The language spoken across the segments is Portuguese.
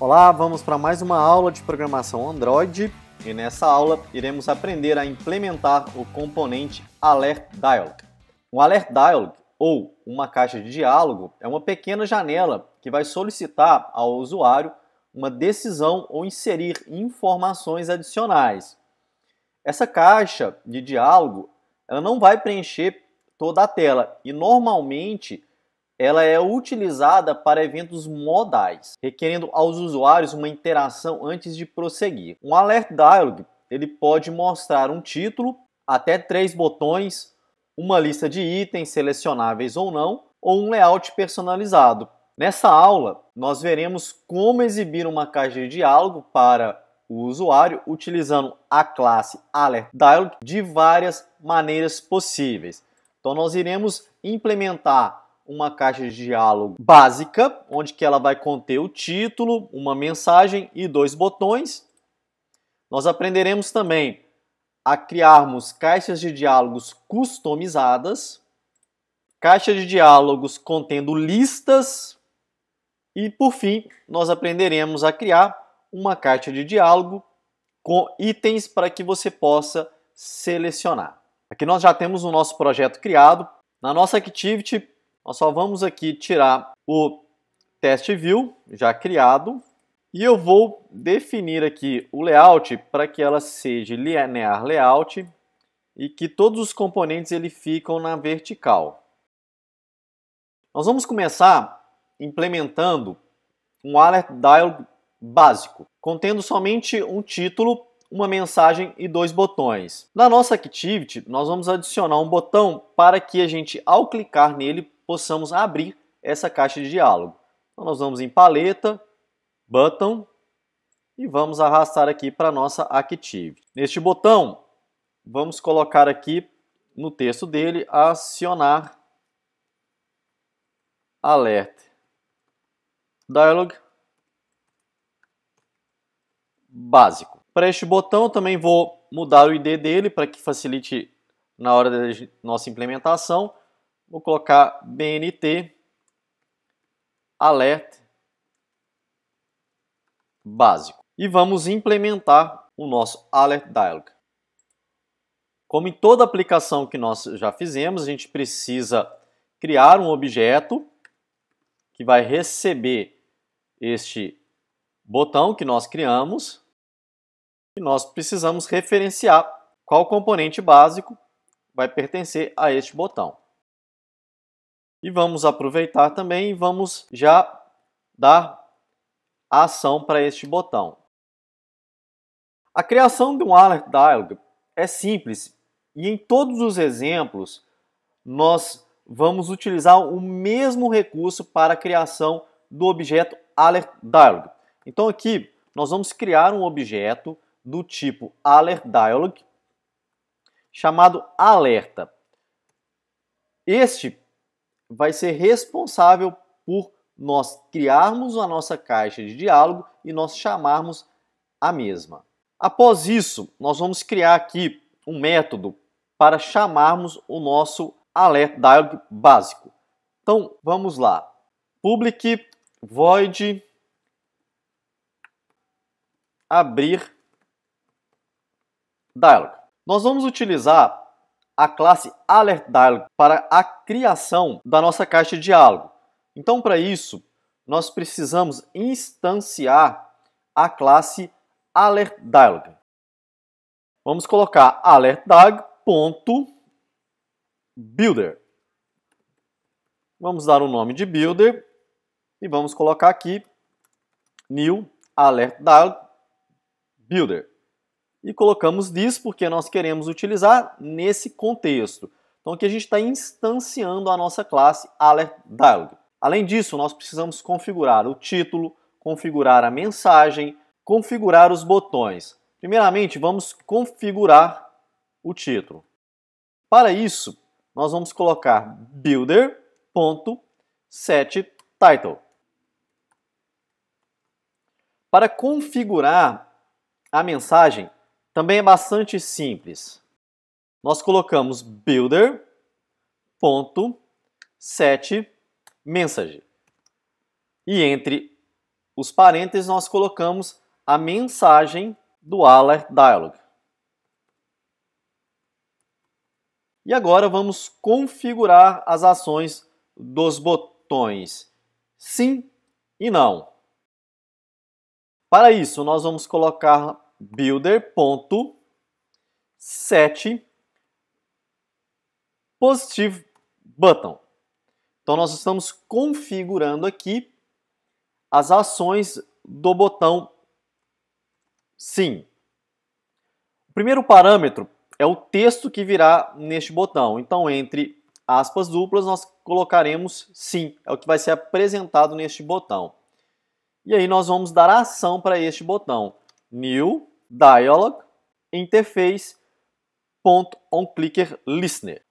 Olá, vamos para mais uma aula de programação Android e nessa aula iremos aprender a implementar o componente Alert Dialog. Um Alert Dialog ou uma caixa de diálogo é uma pequena janela que vai solicitar ao usuário uma decisão ou inserir informações adicionais. Essa caixa de diálogo ela não vai preencher toda a tela e normalmente ela é utilizada para eventos modais, requerendo aos usuários uma interação antes de prosseguir. Um alert dialog ele pode mostrar um título, até três botões, uma lista de itens selecionáveis ou não, ou um layout personalizado. Nessa aula, nós veremos como exibir uma caixa de diálogo para o usuário utilizando a classe Alert Dialog de várias maneiras possíveis. Então, nós iremos implementar uma caixa de diálogo básica, onde que ela vai conter o título, uma mensagem e dois botões. Nós aprenderemos também a criarmos caixas de diálogos customizadas, caixa de diálogos contendo listas e, por fim, nós aprenderemos a criar uma caixa de diálogo com itens para que você possa selecionar. Aqui nós já temos o nosso projeto criado. Na nossa Activity, nós só vamos aqui tirar o test view já criado e eu vou definir aqui o layout para que ela seja linear layout e que todos os componentes ele ficam na vertical. Nós vamos começar implementando um alert dialog básico, contendo somente um título, uma mensagem e dois botões. Na nossa activity, nós vamos adicionar um botão para que a gente, ao clicar nele, possamos abrir essa caixa de diálogo. Então, nós vamos em paleta, button e vamos arrastar aqui para a nossa active. Neste botão, vamos colocar aqui no texto dele acionar alert dialog básico. Para este botão também vou mudar o ID dele para que facilite na hora da nossa implementação. Vou colocar BNT alert básico. E vamos implementar o nosso alert dialog. Como em toda aplicação que nós já fizemos, a gente precisa criar um objeto que vai receber este botão que nós criamos e nós precisamos referenciar qual componente básico vai pertencer a este botão. E vamos aproveitar também e vamos já dar a ação para este botão. A criação de um alert dialog é simples e em todos os exemplos nós vamos utilizar o mesmo recurso para a criação do objeto alert dialog. Então aqui nós vamos criar um objeto do tipo alert dialog chamado alerta. Este vai ser responsável por nós criarmos a nossa caixa de diálogo e nós chamarmos a mesma. Após isso, nós vamos criar aqui um método para chamarmos o nosso alert dialog básico. Então, vamos lá. Public void abrir dialog. Nós vamos utilizar a classe alert dialog para a criação da nossa caixa de diálogo. Então, para isso, nós precisamos instanciar a classe alert dialog. Vamos colocar alertDialog.builder. Vamos dar o um nome de builder e vamos colocar aqui new alert dialog builder e colocamos this porque nós queremos utilizar nesse contexto. Então aqui a gente está instanciando a nossa classe Alert Dialog. Além disso, nós precisamos configurar o título, configurar a mensagem, configurar os botões. Primeiramente, vamos configurar o título. Para isso, nós vamos colocar builder.setTitle. Para configurar a mensagem, também é bastante simples. Nós colocamos builder.setMessage e entre os parênteses nós colocamos a mensagem do alert dialog. E agora vamos configurar as ações dos botões sim e não. Para isso, nós vamos colocar builder.set positive button. Então nós estamos configurando aqui as ações do botão sim. O primeiro parâmetro é o texto que virá neste botão. Então entre aspas duplas nós colocaremos sim, é o que vai ser apresentado neste botão. E aí nós vamos dar ação para este botão, new dialog interface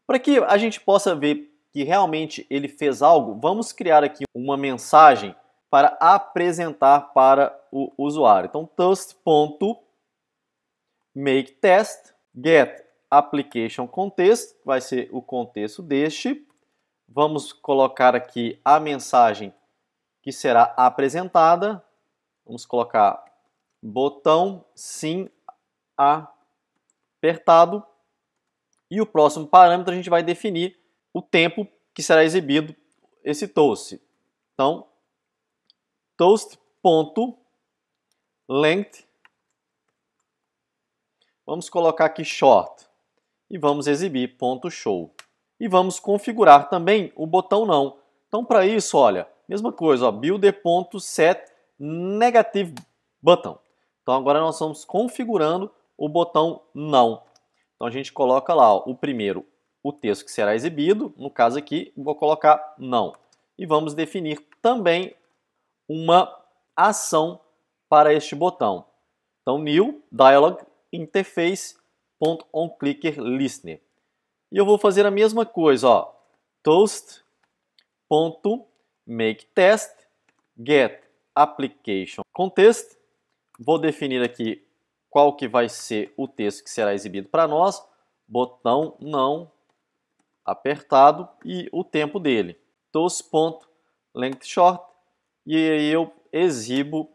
Para que a gente possa ver que realmente ele fez algo, vamos criar aqui uma mensagem para apresentar para o usuário. Então, test.makeTest get application context, vai ser o contexto deste. Vamos colocar aqui a mensagem que será apresentada. Vamos colocar botão sim apertado. E o próximo parâmetro a gente vai definir o tempo que será exibido esse toast. Então, toast.length, vamos colocar aqui short e vamos exibir ponto .show. E vamos configurar também o botão não. Então, para isso, olha, mesma coisa, ó, builder.set negative button. Então agora nós vamos configurando o botão não. Então a gente coloca lá ó, o primeiro, o texto que será exibido, no caso aqui vou colocar não. E vamos definir também uma ação para este botão. Então new dialog interface.onClickerListener. E eu vou fazer a mesma coisa, ó, toast.makeTest get application context Vou definir aqui qual que vai ser o texto que será exibido para nós, botão não apertado e o tempo dele, Toast.lengthShort short, e aí eu exibo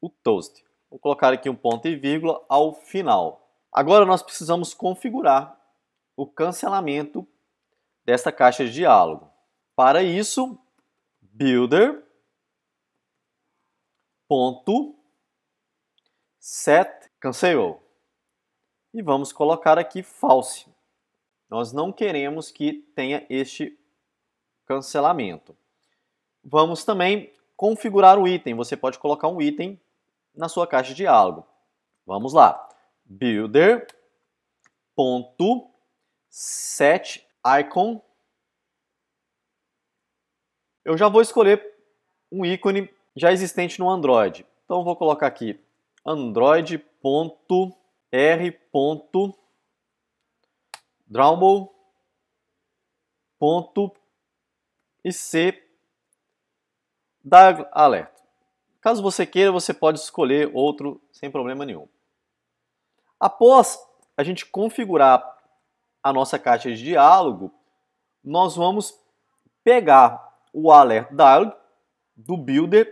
o toast. Vou colocar aqui um ponto e vírgula ao final. Agora nós precisamos configurar o cancelamento desta caixa de diálogo. Para isso, builder ponto set cancelou. E vamos colocar aqui false. Nós não queremos que tenha este cancelamento. Vamos também configurar o item. Você pode colocar um item na sua caixa de diálogo. Vamos lá. Builder ponto set icon. Eu já vou escolher um ícone já existente no Android. Então vou colocar aqui android.r.drumble.ic dar alerta. Caso você queira, você pode escolher outro sem problema nenhum. Após a gente configurar a nossa caixa de diálogo, nós vamos pegar o alert dialog do builder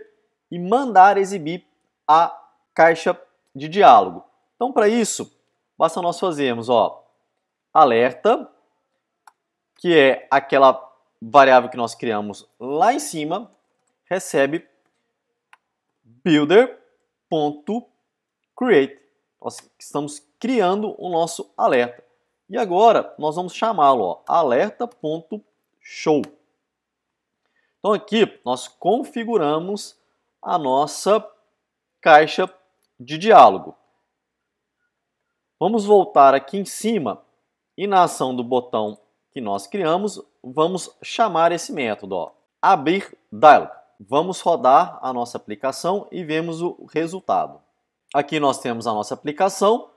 e mandar exibir a caixa de diálogo. Então, para isso, basta nós fazermos ó, alerta, que é aquela variável que nós criamos lá em cima, recebe builder.create. Nós estamos criando o nosso alerta. E agora nós vamos chamá-lo alerta.show. Então aqui nós configuramos a nossa caixa de diálogo. Vamos voltar aqui em cima e na ação do botão que nós criamos, vamos chamar esse método, ó, abrir dialog. Vamos rodar a nossa aplicação e vemos o resultado. Aqui nós temos a nossa aplicação.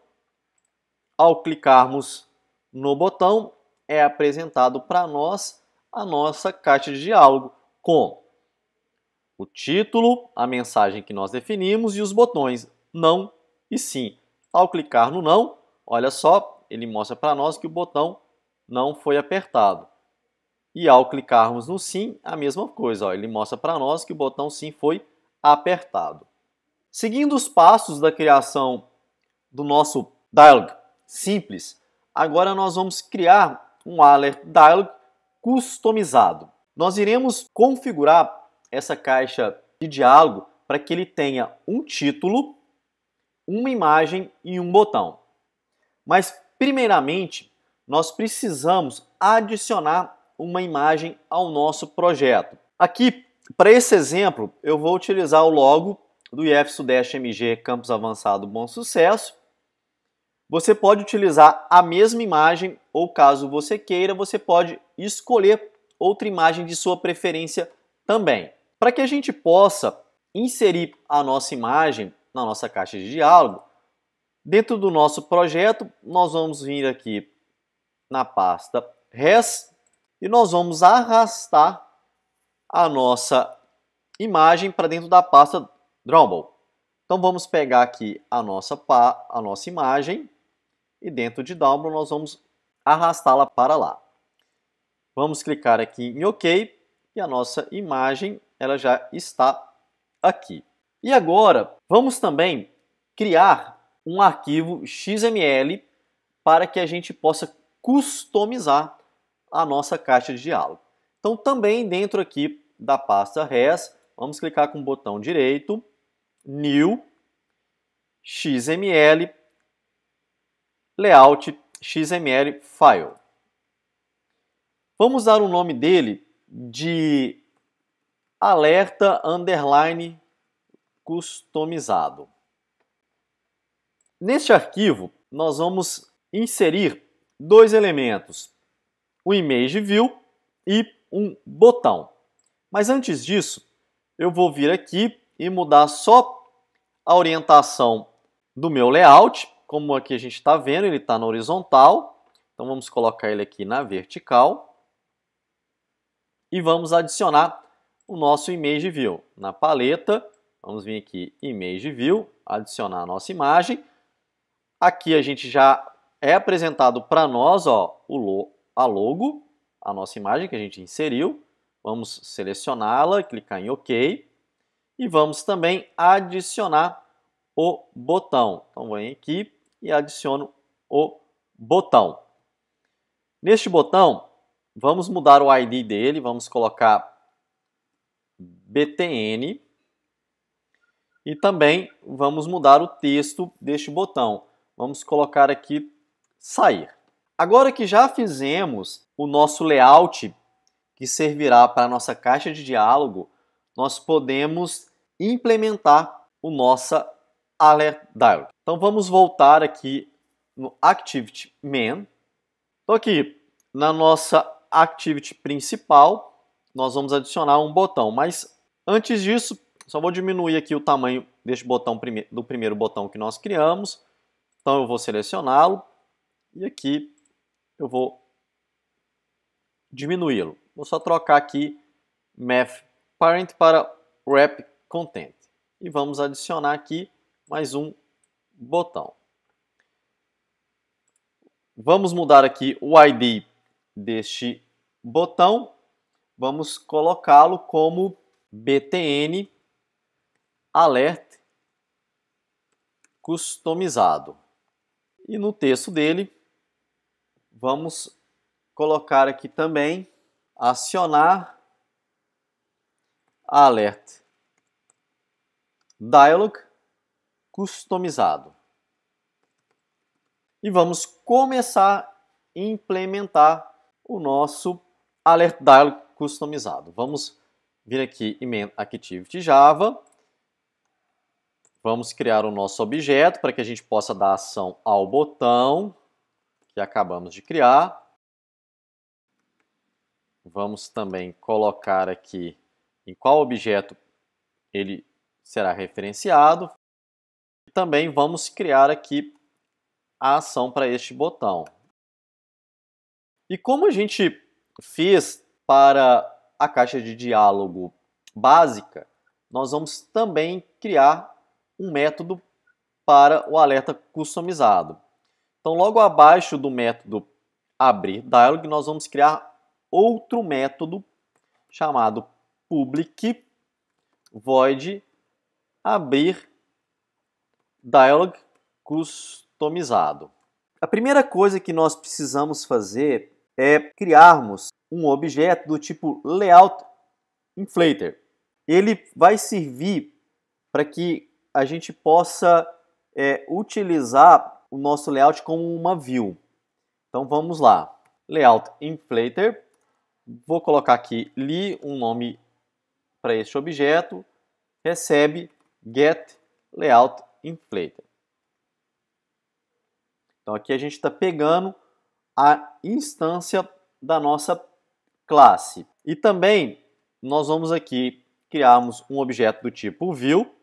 Ao clicarmos no botão, é apresentado para nós a nossa caixa de diálogo com o título, a mensagem que nós definimos e os botões não e sim. Ao clicar no não, olha só, ele mostra para nós que o botão não foi apertado. E ao clicarmos no sim, a mesma coisa, ó, ele mostra para nós que o botão sim foi apertado. Seguindo os passos da criação do nosso dialog simples, agora nós vamos criar um alert dialog customizado. Nós iremos configurar essa caixa de diálogo para que ele tenha um título uma imagem e um botão. Mas, primeiramente, nós precisamos adicionar uma imagem ao nosso projeto. Aqui, para esse exemplo, eu vou utilizar o logo do IF Sudeste MG Campus Avançado Bom Sucesso. Você pode utilizar a mesma imagem ou, caso você queira, você pode escolher outra imagem de sua preferência também. Para que a gente possa inserir a nossa imagem na nossa caixa de diálogo. Dentro do nosso projeto, nós vamos vir aqui na pasta res e nós vamos arrastar a nossa imagem para dentro da pasta Drumble. Então vamos pegar aqui a nossa, a nossa imagem e dentro de Drumble nós vamos arrastá-la para lá. Vamos clicar aqui em OK e a nossa imagem ela já está aqui. E agora, vamos também criar um arquivo XML para que a gente possa customizar a nossa caixa de diálogo. Então, também dentro aqui da pasta RES, vamos clicar com o botão direito, New, XML, Layout, XML File. Vamos dar o nome dele de alerta underline customizado. Neste arquivo, nós vamos inserir dois elementos, o image view e um botão. Mas antes disso, eu vou vir aqui e mudar só a orientação do meu layout, como aqui a gente está vendo, ele está na horizontal, então vamos colocar ele aqui na vertical e vamos adicionar o nosso image view na paleta Vamos vir aqui Image View, adicionar a nossa imagem. Aqui a gente já é apresentado para nós ó, o a logo, a nossa imagem que a gente inseriu. Vamos selecioná-la, clicar em OK. E vamos também adicionar o botão. Então venho aqui e adiciono o botão. Neste botão, vamos mudar o ID dele, vamos colocar btn e também vamos mudar o texto deste botão. Vamos colocar aqui sair. Agora que já fizemos o nosso layout que servirá para a nossa caixa de diálogo, nós podemos implementar o nossa alert dialog. Então vamos voltar aqui no activity main. Então aqui na nossa activity principal, nós vamos adicionar um botão, mas antes disso, só vou diminuir aqui o tamanho deste botão do primeiro botão que nós criamos. Então eu vou selecioná-lo e aqui eu vou diminuí-lo. Vou só trocar aqui math parent para wrap content. E vamos adicionar aqui mais um botão. Vamos mudar aqui o ID deste botão. Vamos colocá-lo como btn alert customizado. E no texto dele, vamos colocar aqui também acionar alert dialog customizado. E vamos começar a implementar o nosso alert dialog customizado. Vamos vir aqui em Activity Java Vamos criar o nosso objeto para que a gente possa dar ação ao botão que acabamos de criar. Vamos também colocar aqui em qual objeto ele será referenciado. E também vamos criar aqui a ação para este botão. E como a gente fez para a caixa de diálogo básica, nós vamos também criar um método para o alerta customizado. Então, logo abaixo do método abrir dialog, nós vamos criar outro método chamado public void abrir dialog customizado. A primeira coisa que nós precisamos fazer é criarmos um objeto do tipo layout inflator. Ele vai servir para que a gente possa é, utilizar o nosso layout como uma view. Então vamos lá. Layout Inflator. Vou colocar aqui li um nome para este objeto. Recebe get layout inflator. Então aqui a gente está pegando a instância da nossa classe. E também nós vamos aqui criarmos um objeto do tipo view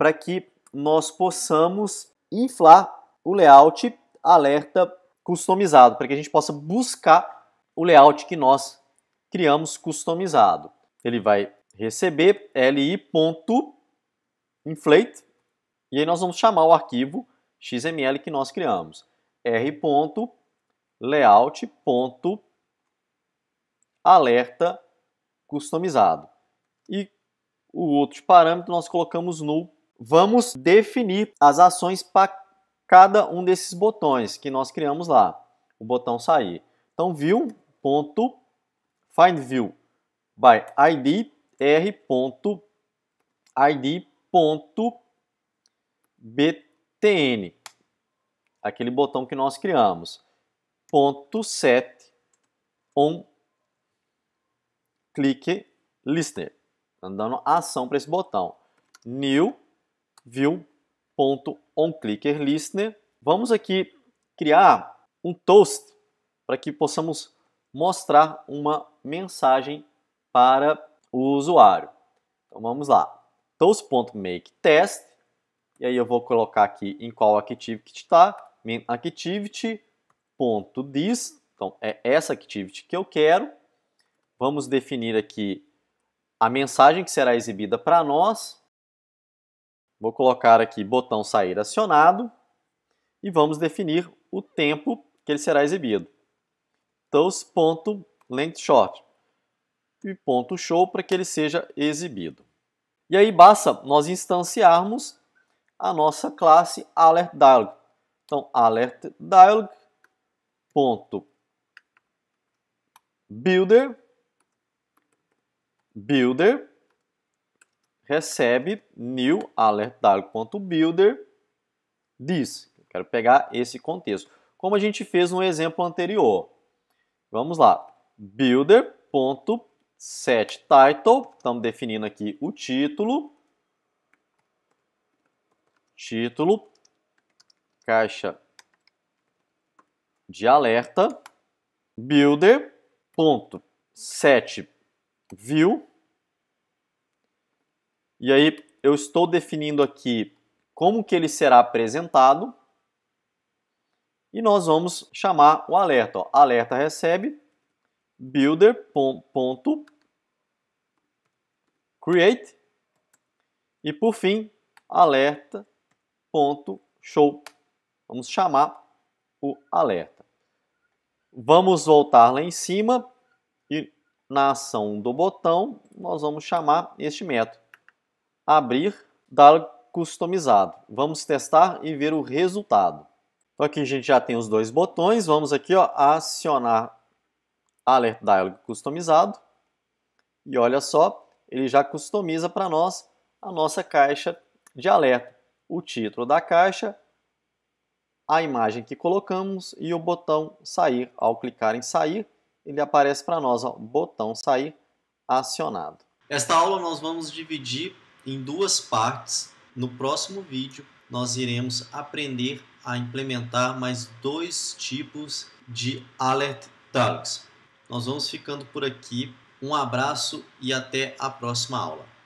para que nós possamos inflar o layout alerta customizado, para que a gente possa buscar o layout que nós criamos customizado. Ele vai receber li.inflate e aí nós vamos chamar o arquivo XML que nós criamos, r.layout.alerta customizado. E o outro parâmetro nós colocamos null vamos definir as ações para cada um desses botões que nós criamos lá. O botão sair. Então, view ponto find view by id r ponto id ponto btn aquele botão que nós criamos ponto set on click listener tá dando ação para esse botão new view.onClickerListener. Vamos aqui criar um toast para que possamos mostrar uma mensagem para o usuário. Então vamos lá. toast.makeTest e aí eu vou colocar aqui em qual activity está, main então é essa activity que eu quero. Vamos definir aqui a mensagem que será exibida para nós Vou colocar aqui botão sair acionado e vamos definir o tempo que ele será exibido. Então, short e ponto .show para que ele seja exibido. E aí basta nós instanciarmos a nossa classe alert dialog. Então alert dialog ponto builder builder recebe new alertDalgo.builder diz. quero pegar esse contexto. Como a gente fez no exemplo anterior. Vamos lá. builder.setTitle, estamos definindo aqui o título. Título caixa de alerta Builder.setView. view e aí eu estou definindo aqui como que ele será apresentado. E nós vamos chamar o alerta. Ó. Alerta recebe builder.create e por fim alerta.show. Vamos chamar o alerta. Vamos voltar lá em cima e na ação do botão nós vamos chamar este método abrir, dar customizado. Vamos testar e ver o resultado. Então aqui a gente já tem os dois botões, vamos aqui ó, acionar Alert Dialog customizado. E olha só, ele já customiza para nós a nossa caixa de alerta. O título da caixa, a imagem que colocamos e o botão sair. Ao clicar em sair, ele aparece para nós, ó, botão sair acionado. Esta aula nós vamos dividir em duas partes. No próximo vídeo, nós iremos aprender a implementar mais dois tipos de alert tags. Nós vamos ficando por aqui. Um abraço e até a próxima aula.